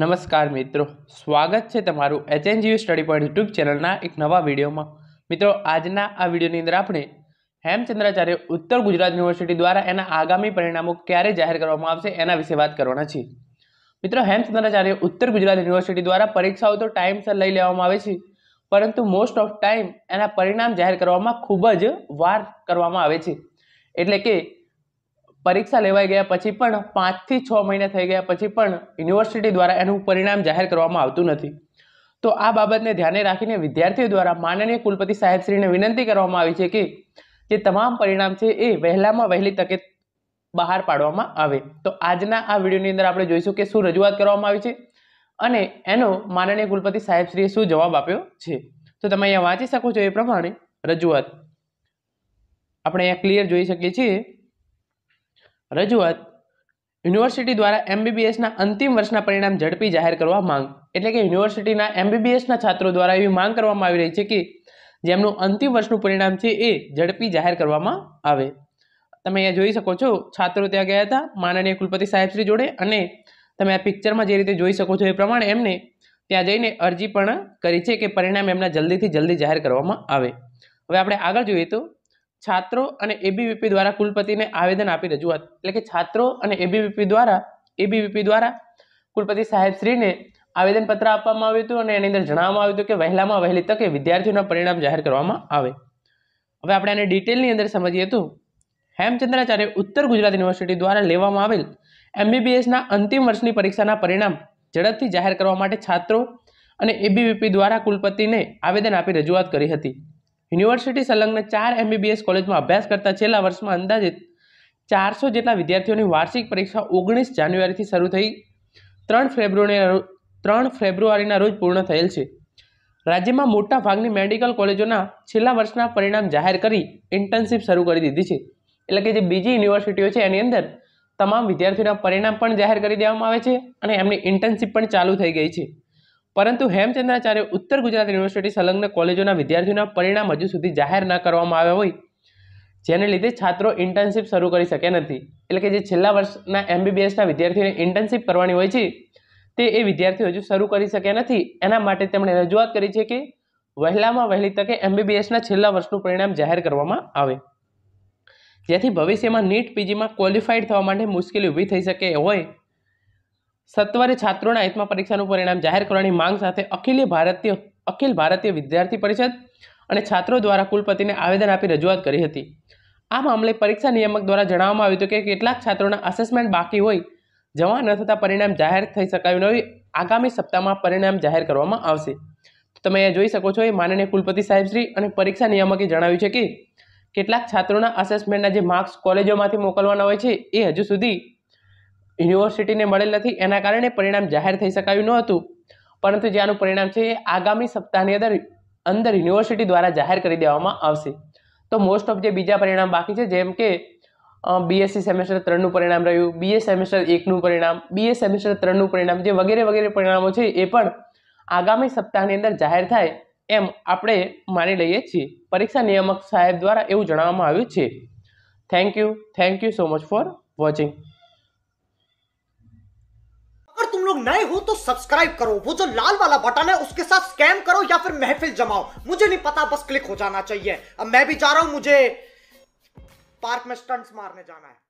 નમસ્કાર મિત્રો સ્વાગત છે તમારું H N HNGV study point YouTube ચેનલના એક નવા વિડીયોમાં મિત્રો આજના આ વિડીયોની અંદર આપણે હેમચંદ્રાચાર્ય ઉત્તર ગુજરાત યુનિવર્સિટી દ્વારા એના આગામી પરિણામો ક્યારે જાહેર કરવામાં આવશે એના વિશે વાત કરવાના છે મિત્રો હેમચંદ્રાચાર્ય ઉત્તર ગુજરાત યુનિવર્સિટી દ્વારા પરીક્ષાઓ તો ટાઈમસર લઈ લેવામાં આવે છે પરંતુ મોસ્ટ ઓફ ટાઈમ એના પરિણામ જાહેર કરવામાં ખૂબ જ વાર કરવામાં આવે છે એટલે કે પરીક્ષા લેવાઈ ગયા પછી પણ પાંચથી છ મહિના થઈ ગયા પછી પણ યુનિવર્સિટી દ્વારા એનું પરિણામ જાહેર કરવામાં આવતું નથી તો આ બાબતને ધ્યાને રાખીને વિદ્યાર્થીઓ દ્વારા માનનીય કુલપતિ સાહેબશ્રીને વિનંતી કરવામાં આવી છે કે જે તમામ પરિણામ છે એ વહેલામાં વહેલી તકે બહાર પાડવામાં આવે તો આજના આ વિડીયોની અંદર આપણે જોઈશું કે શું રજૂઆત કરવામાં આવી છે અને એનો માનનીય કુલપતિ સાહેબશ્રીએ શું જવાબ આપ્યો છે તો તમે અહીંયા વાંચી શકો છો એ પ્રમાણે રજૂઆત આપણે અહીંયા ક્લિયર જોઈ શકીએ છીએ રજૂઆત યુનિવર્સિટી દ્વારા એમબીબીએસના અંતિમ વર્ષના પરિણામ ઝડપી જાહેર કરવા માંગ એટલે કે યુનિવર્સિટીના એમબીબીએસના છાત્રો દ્વારા એવી માંગ કરવામાં આવી રહી છે કે જેમનું અંતિમ વર્ષનું પરિણામ છે એ ઝડપી જાહેર કરવામાં આવે તમે અહીંયા જોઈ શકો છો છાત્રો ત્યાં ગયા હતા માનનીય કુલપતિ સાહેબશ્રી જોડે અને તમે આ પિક્ચરમાં જે રીતે જોઈ શકો છો એ પ્રમાણે એમને ત્યાં જઈને અરજી પણ કરી છે કે પરિણામ એમના જલ્દીથી જલ્દી જાહેર કરવામાં આવે હવે આપણે આગળ જોઈએ તો છાત્રો અને એબીવીપી દ્વારા કુલપતિને આવેદન આપી રજૂઆત એટલે કે છાત્રો અને એબીવીપી દ્વારા એબીવીપી દ્વારા કુલપતિ સાહેબશ્રીને આવેદનપત્ર આપવામાં આવ્યું હતું અને એની અંદર જણાવવામાં આવ્યું હતું કે વહેલામાં વહેલી તકે વિદ્યાર્થીઓના પરિણામ જાહેર કરવામાં આવે હવે આપણે આને ડિટેલની અંદર સમજીએ તો હેમચંદ્રાચાર્ય ઉત્તર ગુજરાત યુનિવર્સિટી દ્વારા લેવામાં આવેલ એમબીબીએસના અંતિમ વર્ષની પરીક્ષાના પરિણામ ઝડપથી જાહેર કરવા માટે છાત્રો અને એબીવીપી દ્વારા કુલપતિને આવેદન આપી રજૂઆત કરી હતી યુનિવર્સિટી સંલગ્ન ચાર એમબીબીએસ કોલેજમાં અભ્યાસ કરતા છેલ્લા વર્ષમાં અંદાજે ચારસો જેટલા વિદ્યાર્થીઓની વાર્ષિક પરીક્ષા ઓગણીસ જાન્યુઆરીથી શરૂ થઈ ત્રણ ફેબ્રુઆરી ત્રણ ફેબ્રુઆરીના રોજ પૂર્ણ થયેલ છે રાજ્યમાં મોટા ભાગની મેડિકલ કોલેજોના છેલ્લા વર્ષના પરિણામ જાહેર કરી ઇન્ટર્નશીપ શરૂ કરી દીધી છે એટલે કે જે બીજી યુનિવર્સિટીઓ છે એની અંદર તમામ વિદ્યાર્થીઓના પરિણામ પણ જાહેર કરી દેવામાં આવે છે અને એમની ઇન્ટર્નશીપ પણ ચાલુ થઈ ગઈ છે પરંતુ હેમચંદ્રાચાર્ય ઉત્તર ગુજરાત યુનિવર્સિટી સંલગ્ન કોલેજોના વિદ્યાર્થીઓના પરિણામ હજુ સુધી જાહેર ન કરવામાં આવ્યા હોય જેને લીધે છાત્રો ઇન્ટર્નશીપ શરૂ કરી શક્યા નથી એટલે કે જે છેલ્લા વર્ષના એમબીબીએસના વિદ્યાર્થીઓને ઇન્ટર્નશીપ કરવાની હોય છે તે એ વિદ્યાર્થીઓ હજુ શરૂ કરી શક્યા નથી એના માટે તેમણે રજૂઆત કરી છે કે વહેલામાં વહેલી તકે એમબીબીએસના છેલ્લા વર્ષનું પરિણામ જાહેર કરવામાં આવે જેથી ભવિષ્યમાં નીટ પીજીમાં ક્વોલિફાઈડ થવા માટે મુશ્કેલી ઊભી થઈ શકે હોય સત્વરે છાત્રોના હિતમાં પરીક્ષાનું પરિણામ જાહેર કરવાની માંગ સાથે અખિલ ભારતીય અખિલ ભારતીય વિદ્યાર્થી પરિષદ અને છાત્રો દ્વારા કુલપતિને આવેદન આપી રજૂઆત કરી હતી આ મામલે પરીક્ષા નિયામક દ્વારા જણાવવામાં આવ્યું હતું કે કેટલાક છાત્રોના અસેસમેન્ટ બાકી હોય જવા ન થતાં પરિણામ જાહેર થઈ શકાયું ન આગામી સપ્તાહમાં પરિણામ જાહેર કરવામાં આવશે તમે અહીંયા જોઈ શકો છો એ માનનીય કુલપતિ સાહેબશ્રી અને પરીક્ષા નિયામકે જણાવ્યું છે કે કેટલાક છાત્રોના અસેસમેન્ટના જે માર્ક્સ કોલેજોમાંથી મોકલવાના હોય છે એ હજુ સુધી યુનિવર્સિટીને મળેલ નથી એના કારણે પરિણામ જાહેર થઈ શકાયું ન હતું પરંતુ જે આનું પરિણામ છે એ આગામી સપ્તાહની અંદર અંદર યુનિવર્સિટી દ્વારા જાહેર કરી દેવામાં આવશે તો મોસ્ટ ઓફ જે બીજા પરિણામ બાકી છે જેમ કે બીએસસી સેમેસ્ટર ત્રણનું પરિણામ રહ્યું બીએ સેમેસ્ટર એકનું પરિણામ બીએ સેમેસ્ટર ત્રણનું પરિણામ જે વગેરે વગેરે પરિણામો છે એ પણ આગામી સપ્તાહની અંદર જાહેર થાય એમ આપણે માની લઈએ છીએ પરીક્ષા નિયામક સાહેબ દ્વારા એવું જણાવવામાં આવ્યું છે thank you thank you so much for watching लोग नए हो तो सब्सक्राइब करो वो जो लाल वाला बटन है उसके साथ स्कैम करो या फिर महफिल जमाओ मुझे नहीं पता बस क्लिक हो जाना चाहिए अब मैं भी जा रहा हूं मुझे पार्क में स्टंट्स मारने जाना है